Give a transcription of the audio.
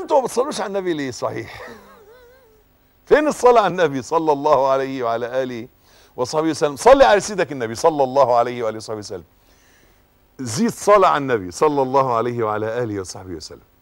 انتوا ما بتصلوش على النبي ليه صحيح فين الصلاه على النبي صلى الله عليه وعلى اله وصحبه وسلم صلي على سيدك النبي صلى الله عليه واله وصحبه وسلم زيد صلاه على النبي صلى الله عليه وعلى اله وصحبه وسلم